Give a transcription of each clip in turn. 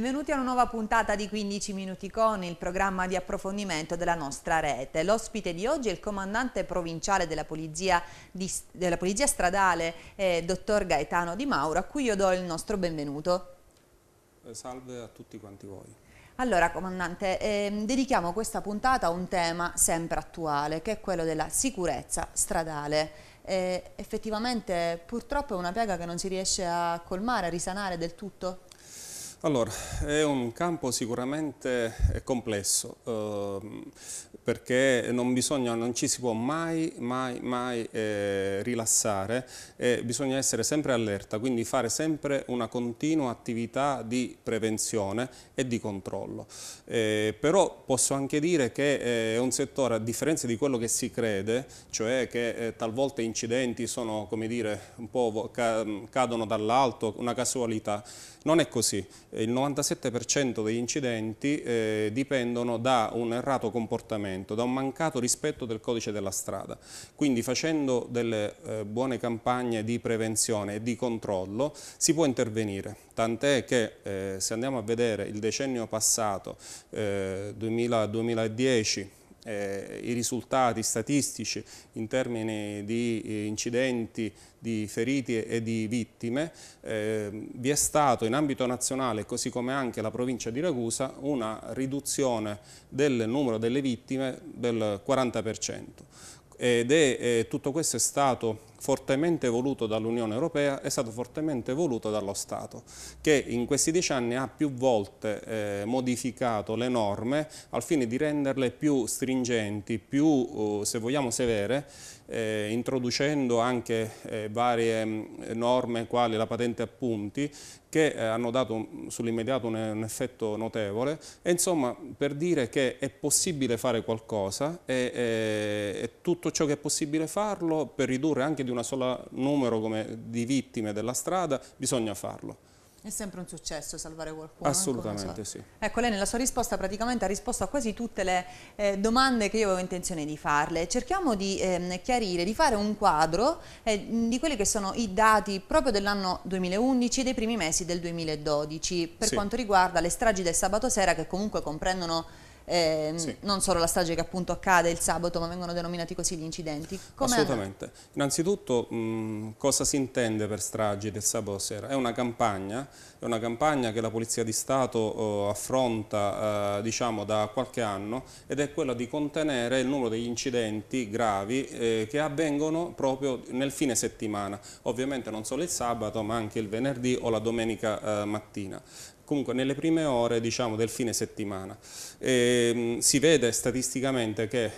benvenuti a una nuova puntata di 15 minuti con il programma di approfondimento della nostra rete. L'ospite di oggi è il comandante provinciale della Polizia, di, della polizia Stradale, eh, dottor Gaetano Di Mauro, a cui io do il nostro benvenuto. Eh, salve a tutti quanti voi. Allora comandante, eh, dedichiamo questa puntata a un tema sempre attuale che è quello della sicurezza stradale. Eh, effettivamente purtroppo è una piaga che non si riesce a colmare, a risanare del tutto? Allora, è un campo sicuramente complesso. Eh, perché non, bisogna, non ci si può mai, mai, mai eh, rilassare e bisogna essere sempre allerta, quindi fare sempre una continua attività di prevenzione e di controllo. Eh, però posso anche dire che eh, è un settore, a differenza di quello che si crede, cioè che eh, talvolta incidenti sono, come dire, un po' ca cadono dall'alto, una casualità, non è così. Il 97% degli incidenti eh, dipendono da un errato comportamento momento, da un mancato rispetto del codice della strada. Quindi facendo delle eh, buone campagne di prevenzione e di controllo si può intervenire, tant'è che eh, se andiamo a vedere il decennio passato, 2000-2010, eh, eh, i risultati statistici in termini di eh, incidenti, di feriti e di vittime, eh, vi è stato in ambito nazionale, così come anche la provincia di Ragusa, una riduzione del numero delle vittime del 40% ed è, eh, tutto questo è stato fortemente voluto dall'Unione Europea, è stato fortemente voluto dallo Stato, che in questi dieci anni ha più volte eh, modificato le norme al fine di renderle più stringenti, più, eh, se vogliamo, severe, eh, introducendo anche eh, varie mh, mm, norme quali la patente a punti che eh, hanno dato sull'immediato un, un, effetto notevole e insomma per dire che è possibile fare qualcosa e, e, e, tutto ciò che è possibile farlo per ridurre anche di una sola numero come, di vittime della strada bisogna farlo. È sempre un successo salvare qualcuno. Assolutamente sì. Ecco, lei nella sua risposta praticamente ha risposto a quasi tutte le eh, domande che io avevo intenzione di farle. Cerchiamo di eh, chiarire, di fare un quadro eh, di quelli che sono i dati proprio dell'anno 2011 e dei primi mesi del 2012 per sì. quanto riguarda le stragi del sabato sera che comunque comprendono eh, sì. non solo la strage che appunto accade il sabato ma vengono denominati così gli incidenti. Come Assolutamente. Hanno... Innanzitutto mh, cosa si intende per strage del sabato sera? È una campagna, è una campagna che la Polizia di Stato oh, affronta eh, diciamo, da qualche anno ed è quella di contenere il numero degli incidenti gravi eh, che avvengono proprio nel fine settimana, ovviamente non solo il sabato ma anche il venerdì o la domenica eh, mattina comunque nelle prime ore diciamo, del fine settimana. E, ehm, si vede statisticamente che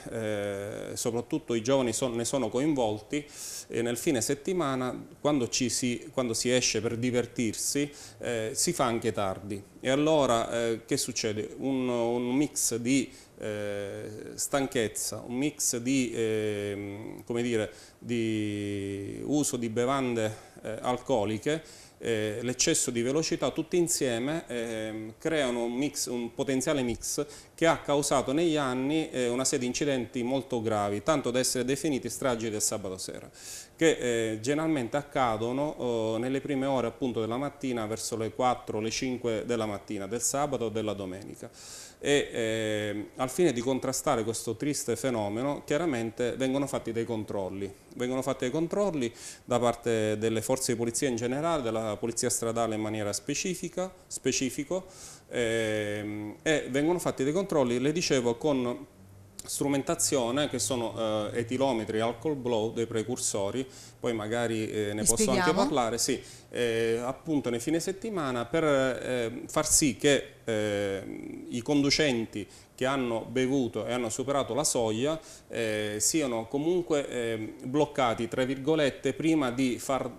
eh, soprattutto i giovani son, ne sono coinvolti e nel fine settimana quando, si, quando si, esce per divertirsi eh, si fa anche tardi. E allora eh, che succede? Un, un mix di eh, stanchezza, un mix di, eh, dire, di uso di bevande eh, alcoliche eh, l'eccesso di velocità, tutti insieme eh, creano un, mix, un, potenziale mix che ha causato negli anni eh, una serie di incidenti molto gravi, tanto da essere definiti stragi del sabato sera che eh, generalmente accadono eh, nelle prime ore appunto della mattina verso le 4 le 5 della mattina del sabato o della domenica e eh, al fine di contrastare questo triste fenomeno chiaramente vengono fatti dei controlli vengono fatti dei controlli da parte delle forze di polizia in generale della polizia stradale in maniera specifica specifico ehm, e vengono fatti dei controlli le dicevo con strumentazione che sono eh, etilometri alcol blow dei precursori poi magari eh, ne posso anche parlare sì, eh, appunto nei fine settimana per eh, far sì che eh, i conducenti che hanno bevuto e hanno superato la soglia eh, siano comunque bloccati tra virgolette prima di far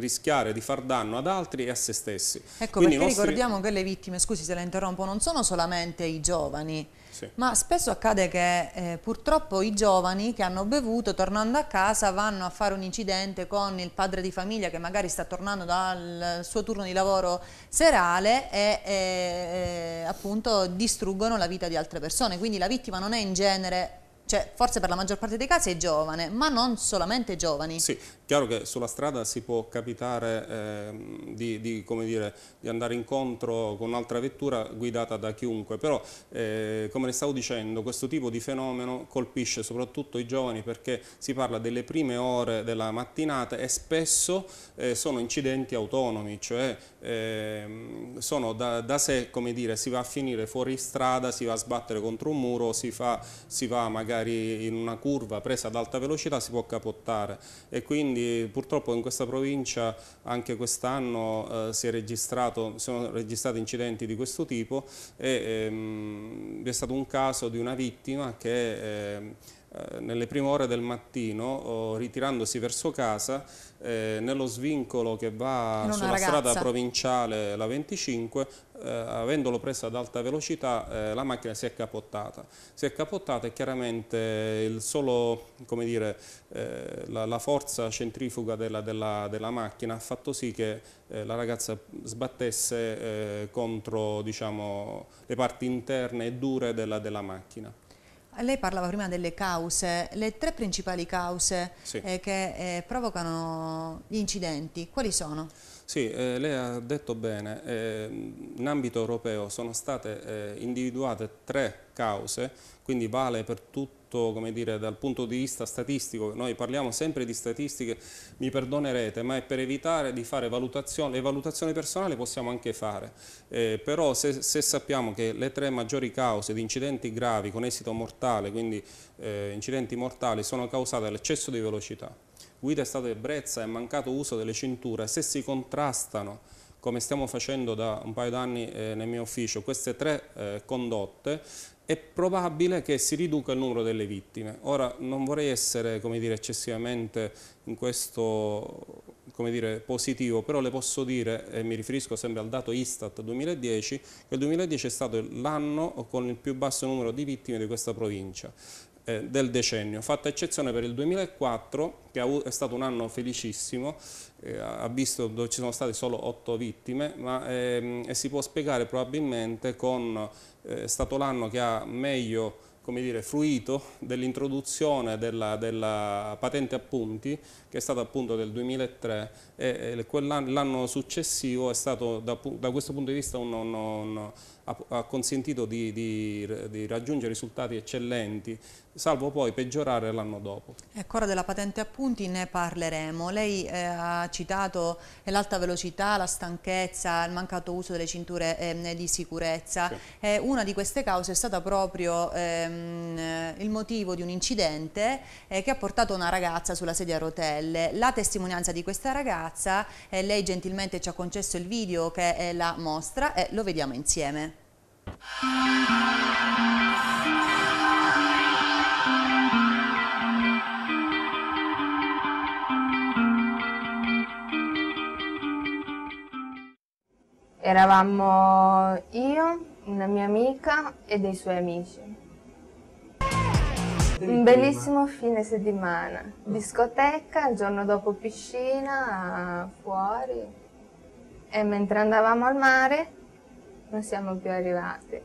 rischiare di far danno ad altri e a se stessi. Ecco, Quindi perché nostri... ricordiamo che le vittime, scusi se la interrompo, non sono solamente i giovani, sì. ma spesso accade che eh, purtroppo i giovani che hanno bevuto, tornando a casa, vanno a fare un incidente con il padre di famiglia che magari sta tornando dal suo turno di lavoro serale e eh, eh appunto distruggono la vita di altre persone. Quindi la vittima non è in genere cioè forse per la maggior parte dei casi è giovane, ma non solamente giovani. Sì, chiaro che sulla strada si può capitare eh, di, di, dire, di, andare incontro con un'altra vettura guidata da chiunque, però eh, come le stavo dicendo questo tipo di fenomeno colpisce soprattutto i giovani perché si parla delle prime ore della mattinata e spesso eh, sono incidenti autonomi, cioè ehm, sono da, da, sé, come dire, si va a finire fuori strada, si va a sbattere contro un muro, si, fa, si va magari magari in una curva presa ad alta velocità si può capottare e quindi purtroppo in questa provincia anche quest'anno eh, si sono registrati incidenti di questo tipo e ehm, vi è stato un caso di una vittima che eh, eh, nelle prime ore del mattino, oh, ritirandosi verso casa, eh, nello svincolo che va non sulla strada provinciale la 25, eh, avendolo preso ad alta velocità, eh, la macchina si è capottata. Si è capottata e chiaramente il solo, come dire, eh, la, la, forza centrifuga della, della, della, macchina ha fatto sì che eh, la ragazza sbattesse contro diciamo, le parti interne e dure della, della macchina lei parlava prima delle cause, le tre principali cause sì. eh, che eh, provocano gli incidenti, quali sono? Sì, eh, lei ha detto bene, eh, in ambito europeo sono state eh, individuate tre cause, quindi vale per tutti tutto come dire, dal punto di vista statistico, noi parliamo sempre di statistiche, mi perdonerete, ma è per evitare di fare valutazioni, le valutazioni personali possiamo anche fare, eh, però se, se, sappiamo che le tre maggiori cause di incidenti gravi con esito mortale, quindi eh, incidenti mortali, sono causate dall'eccesso di velocità, guida è stata ebbrezza e mancato uso delle cinture, se si contrastano come stiamo facendo da un paio d'anni eh, nel mio ufficio, queste tre eh, condotte è probabile che si riduca il numero delle vittime. Ora non vorrei essere dire, eccessivamente in questo dire, positivo, però le posso dire, e mi riferisco sempre al dato Istat 2010, che il 2010 è stato l'anno con il più basso numero di vittime di questa provincia eh, del decennio, fatta eccezione per il 2004 che è stato un anno felicissimo, eh, ha visto dove ci sono state solo otto vittime, ma ehm, si può spiegare probabilmente con eh, è stato l'anno che ha meglio come dire, fruito dell'introduzione della, della, patente a punti che è stata appunto del 2003 e, e l'anno successivo è stato da, da, questo punto di vista un, un, un ha, consentito di, di, di, raggiungere risultati eccellenti, salvo poi peggiorare l'anno dopo. Ecco, ora della patente a punti ne parleremo. Lei eh, ha citato l'alta velocità, la stanchezza, il mancato uso delle cinture eh, di sicurezza. Sì. Eh, una di queste cause è stata proprio ehm, eh, il motivo di un incidente eh, che ha portato una ragazza sulla sedia a rotelle. La testimonianza di questa ragazza, eh, lei gentilmente ci ha concesso il video che la mostra e lo vediamo insieme. Eravamo io, una mia amica e dei suoi amici. Un bellissimo fine settimana, discoteca, il giorno dopo piscina, fuori. E mentre andavamo al mare non siamo più arrivati.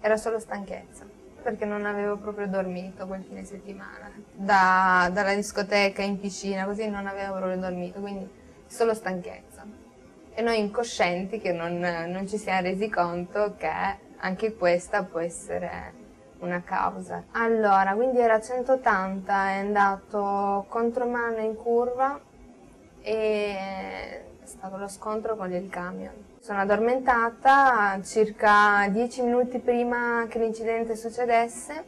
Era solo stanchezza, perché non avevo proprio dormito quel fine settimana. Da, dalla discoteca in piscina, così non avevo proprio dormito, quindi solo stanchezza. E noi incoscienti che non, non ci siamo resi conto che anche questa può essere una causa. Allora, quindi era 180, è andato contromano in curva e stato lo scontro con il camion. Sono addormentata circa dieci minuti prima che l'incidente succedesse.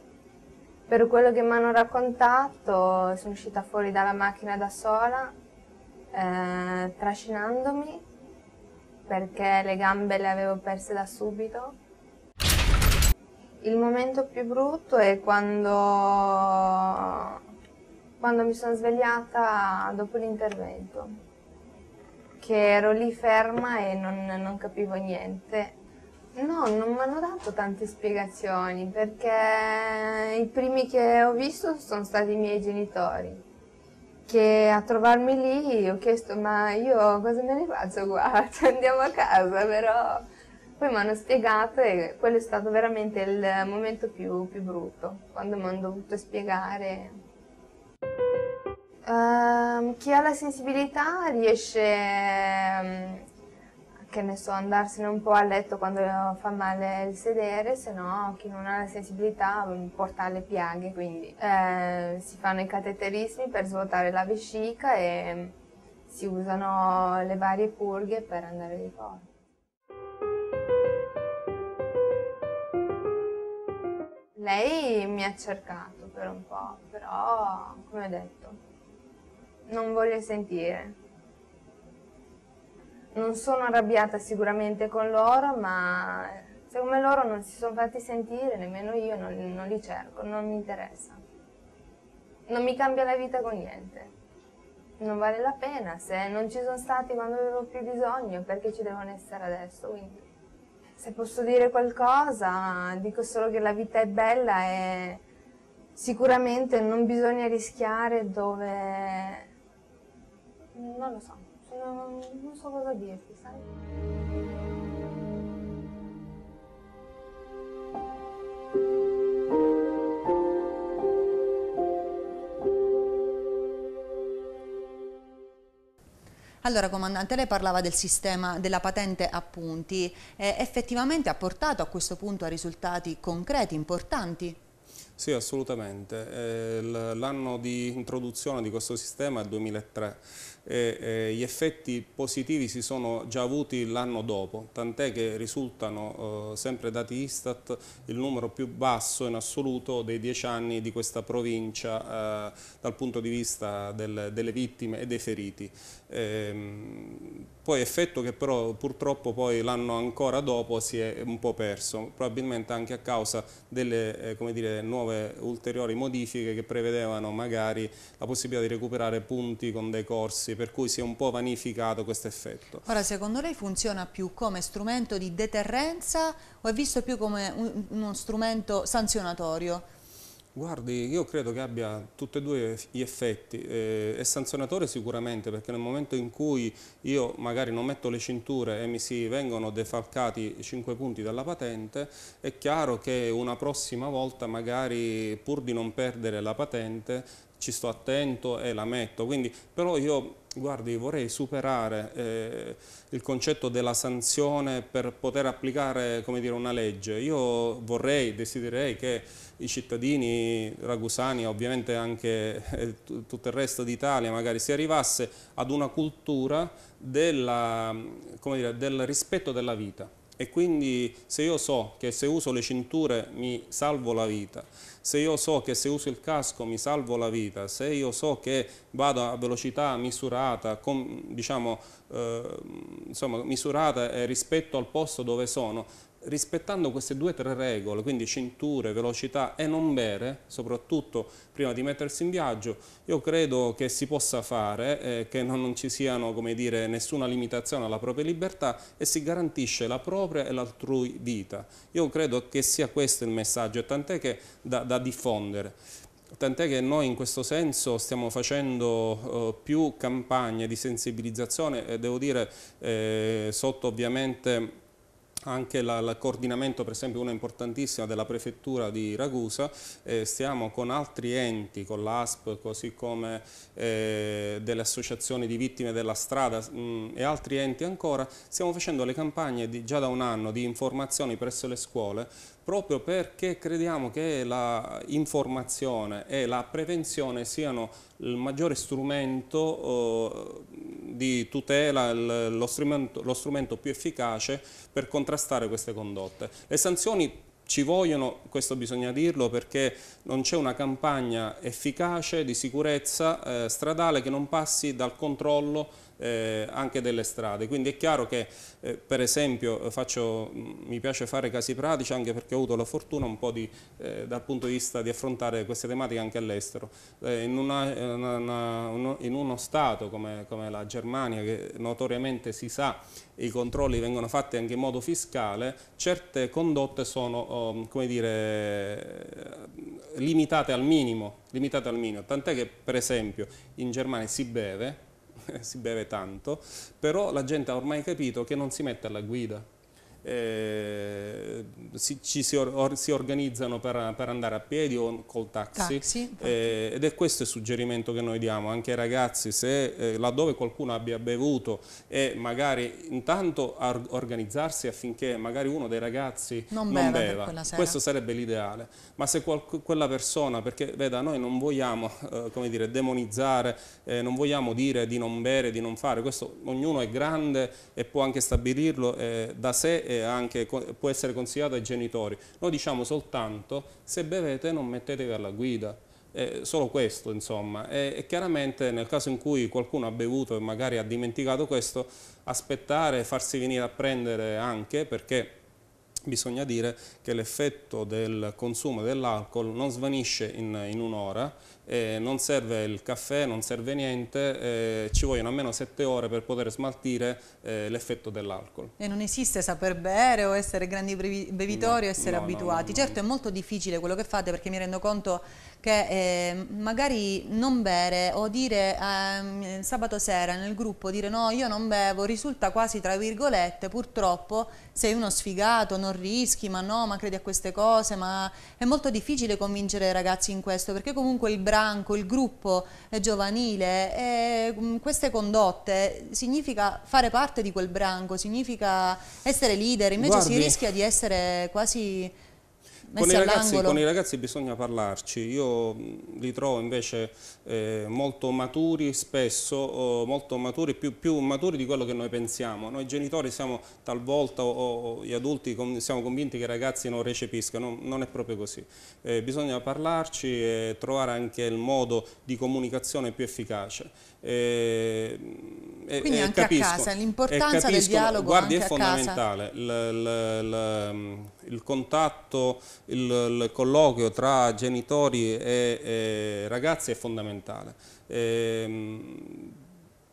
Per quello che mi hanno raccontato, sono uscita fuori dalla macchina da sola, eh, trascinandomi perché le gambe le avevo perse da subito. Il momento più brutto è quando, quando mi sono svegliata dopo l'intervento che ero lì ferma e non, non capivo niente. No, non mi hanno dato tante spiegazioni perché i primi che ho visto sono stati i miei genitori che a trovarmi lì ho chiesto ma io cosa me ne faccio qua? Cioè, andiamo a casa però poi mi hanno spiegato e quello è stato veramente il momento più, più brutto quando mi hanno dovuto spiegare Uh, chi ha la sensibilità riesce, ehm, che ne so, andarsene un po' a letto quando fa male il sedere, se no chi non ha la sensibilità porta le piaghe, quindi uh, si fanno i cateterismi per svuotare la vescica e si usano le varie purghe per andare di corpo. Lei mi ha cercato per un po', però, come ho detto, non voglio sentire. Non sono arrabbiata sicuramente con loro, ma siccome loro non si sono fatti sentire, nemmeno io non, non li cerco, non mi interessa. Non mi cambia la vita con niente. Non vale la pena se non ci sono stati quando avevo più bisogno, perché ci devono essere adesso, quindi se posso dire qualcosa, dico solo che la vita è bella e sicuramente non bisogna rischiare dove non lo so, sono, non so cosa dirti, sai? Allora, comandante, lei parlava del sistema della patente a punti, eh, effettivamente ha portato a questo punto a risultati concreti, importanti? Sì, assolutamente. Eh, l'anno di introduzione di questo sistema è il 2003 e gli effetti positivi si sono già avuti l'anno dopo, tant'è che risultano eh, sempre dati Istat il numero più basso in assoluto dei dieci anni di questa provincia eh, dal punto di vista delle vittime e dei feriti. Ehm, poi effetto che però purtroppo poi l'anno ancora dopo si è un po' perso, probabilmente anche a causa delle eh, dire, nuove ulteriori modifiche che prevedevano magari la possibilità di recuperare punti con dei corsi, per cui si è un po' vanificato questo effetto. Ora secondo lei funziona più come strumento di deterrenza o è visto più come un, uno strumento sanzionatorio? Guardi, io credo che abbia tutti e due gli effetti. Eh, è sanzionatore sicuramente perché nel momento in cui io magari non metto le cinture e mi si vengono defalcati 5 punti dalla patente, è chiaro che una prossima volta magari pur di non perdere la patente ci sto attento e la metto. Quindi, però io guardi vorrei superare eh, il concetto della sanzione per poter applicare dire, una legge, io vorrei, desidererei che i cittadini ragusani, ovviamente anche eh, tutto il resto d'Italia, magari si arrivasse ad una cultura della, dire, del rispetto della vita e quindi se io so che se uso le cinture mi salvo la vita, se io so che se uso il casco mi salvo la vita, se io so che vado a velocità misurata, con, diciamo, eh, insomma, misurata rispetto al posto dove sono, rispettando queste due o tre regole, quindi cinture, velocità e non bere, soprattutto prima di mettersi in viaggio, io credo che si possa fare, eh, che non, non ci siano come dire, nessuna limitazione alla propria libertà e si garantisce la propria e l'altrui vita. Io credo che sia questo il messaggio, tant'è che da, da diffondere. Tant'è che noi in questo senso stiamo facendo eh, più campagne di sensibilizzazione, eh, devo dire, eh, sotto ovviamente anche la, la coordinamento per esempio uno importantissimo della prefettura di Ragusa, eh, stiamo con altri enti, con l'ASP, così come eh, delle associazioni di vittime della strada mh, mm, e altri enti ancora, stiamo facendo le campagne di, già da un anno di informazioni presso le scuole proprio perché crediamo che la informazione e la prevenzione siano il maggiore strumento oh, di tutela lo strumento, lo strumento più efficace per contrastare queste condotte. Le sanzioni ci vogliono, questo bisogna dirlo, perché non c'è una campagna efficace di sicurezza eh, stradale che non passi dal controllo eh, anche delle strade. Quindi è chiaro che eh, per esempio eh, faccio, mm, mi piace fare casi pratici anche perché ho avuto la fortuna un po' di, eh, dal punto di vista di affrontare queste tematiche anche all'estero. Eh, in, eh, in, uno Stato come, come la Germania che notoriamente si sa i controlli vengono fatti anche in modo fiscale, certe condotte sono oh, come dire, limitate al minimo, limitate al minimo. tant'è che per esempio in Germania si beve, si beve tanto, però la gente ha ormai capito che non si mette alla guida, eh, si, ci si, or, si organizzano per, per, andare a piedi o col taxi, taxi eh, ed è questo il suggerimento che noi diamo anche ai ragazzi se eh, laddove qualcuno abbia bevuto e magari intanto organizzarsi affinché magari uno dei ragazzi non, non beva, questo sarebbe l'ideale ma se qual, quella persona perché veda noi non vogliamo eh, come dire demonizzare eh, non vogliamo dire di non bere di non fare questo ognuno è grande e può anche stabilirlo da sé anche, può essere consigliato ai genitori. Noi diciamo soltanto se bevete non mettetevi alla guida. Eh, solo questo insomma e, e, chiaramente nel caso in cui qualcuno ha bevuto e magari ha dimenticato questo aspettare, farsi venire a prendere anche perché bisogna dire che l'effetto del consumo dell'alcol non svanisce in, in un'ora eh, non serve il caffè, non serve niente, eh, ci vogliono almeno 7 ore per poter smaltire eh, l'effetto dell'alcol. E non esiste saper bere o essere grandi bevitori no, o essere no, abituati. No, certo è molto difficile quello che fate perché mi rendo conto che eh, magari non bere o dire ehm, sabato sera nel gruppo dire no io non bevo risulta quasi tra virgolette purtroppo sei uno sfigato, non rischi, ma no, ma credi a queste cose, ma è molto difficile convincere i ragazzi in questo perché comunque il bravo branco, il gruppo eh, giovanile, eh, mm, queste condotte significa fare parte di quel branco, significa essere leader, invece Guardi. si rischia di essere quasi con i, ragazzi, con i, ragazzi, bisogna parlarci, io li trovo invece eh, molto maturi spesso, molto maturi, più, più, maturi di quello che noi pensiamo. Noi genitori siamo talvolta o, o gli adulti con, siamo convinti che i ragazzi non recepiscano, non, non è proprio così. Eh, bisogna parlarci e trovare anche il modo di comunicazione più efficace. Eh, eh, Quindi eh, anche capisco, a casa, eh, l'importanza del dialogo guardi, è fondamentale. Il, il, mm, il, contatto, il, il, colloquio tra genitori e, e ragazzi è fondamentale. Eh,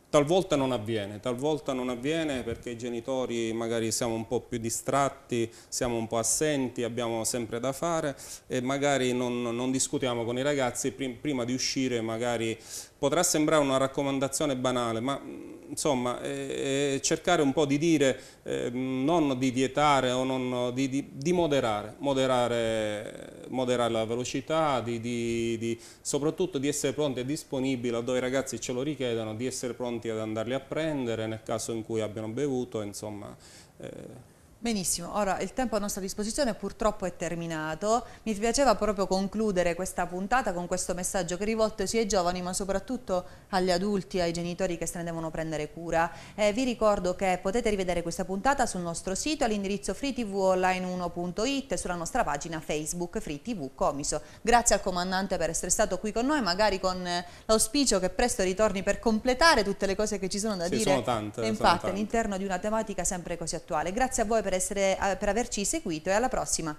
talvolta non avviene, talvolta non avviene perché i genitori magari siamo un po' più distratti, siamo un po' assenti, abbiamo sempre da fare e magari non, non discutiamo con i ragazzi prima di uscire magari Potrà sembrare una raccomandazione banale, ma mm, insomma, eh, cercare un po' di dire, eh, non di vietare o non, di, di, di moderare, moderare, moderare, la velocità, di, soprattutto di essere pronti e disponibili, dove i ragazzi ce lo richiedano, di essere pronti ad andarli a prendere nel caso in cui abbiano bevuto, insomma... Eh. Benissimo, ora il tempo a nostra disposizione purtroppo è terminato, mi piaceva proprio concludere questa puntata con questo messaggio che rivolto sia ai giovani ma soprattutto agli adulti, ai genitori che se ne devono prendere cura. Eh, vi ricordo che potete rivedere questa puntata sul nostro sito all'indirizzo freetvonline1.it e sulla nostra pagina Facebook FreeTV Comiso. Grazie al comandante per essere stato qui con noi, magari con eh, l'auspicio che presto ritorni per completare tutte le cose che ci sono da sì, dire. Sono tante. E infatti all'interno di una tematica sempre così attuale. Grazie a voi per per, essere, eh, per averci seguito e alla prossima.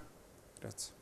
Grazie.